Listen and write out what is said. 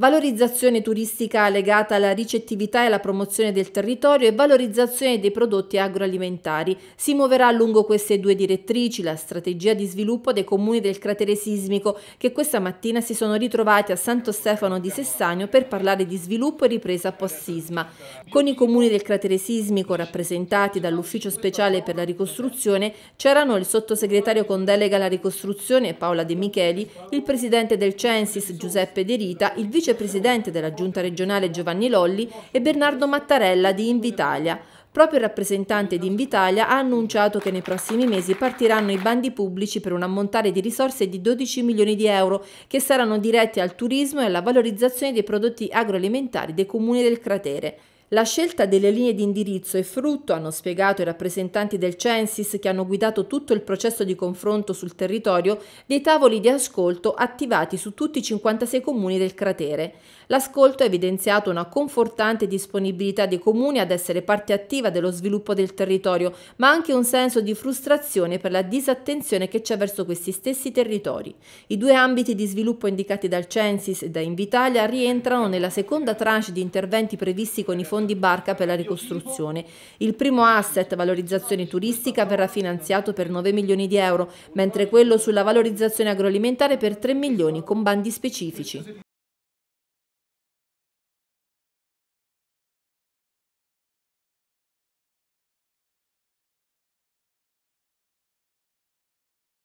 valorizzazione turistica legata alla ricettività e alla promozione del territorio e valorizzazione dei prodotti agroalimentari. Si muoverà lungo queste due direttrici la strategia di sviluppo dei comuni del cratere sismico che questa mattina si sono ritrovati a Santo Stefano di Sessagno per parlare di sviluppo e ripresa post-sisma. Con i comuni del cratere sismico rappresentati dall'Ufficio Speciale per la Ricostruzione c'erano il sottosegretario con delega alla ricostruzione Paola De Micheli, il presidente del Censis Giuseppe De Rita, il vice vicepresidente della giunta regionale Giovanni Lolli e Bernardo Mattarella di Invitalia. Proprio il rappresentante di Invitalia ha annunciato che nei prossimi mesi partiranno i bandi pubblici per un ammontare di risorse di 12 milioni di euro che saranno diretti al turismo e alla valorizzazione dei prodotti agroalimentari dei comuni del cratere. La scelta delle linee di indirizzo è frutto, hanno spiegato i rappresentanti del Censis che hanno guidato tutto il processo di confronto sul territorio, dei tavoli di ascolto attivati su tutti i 56 comuni del cratere. L'ascolto ha evidenziato una confortante disponibilità dei comuni ad essere parte attiva dello sviluppo del territorio, ma anche un senso di frustrazione per la disattenzione che c'è verso questi stessi territori. I due ambiti di sviluppo indicati dal Censis e da Invitalia rientrano nella seconda tranche di interventi previsti con i fondi fondi barca per la ricostruzione. Il primo asset valorizzazione turistica verrà finanziato per 9 milioni di euro, mentre quello sulla valorizzazione agroalimentare per 3 milioni con bandi specifici.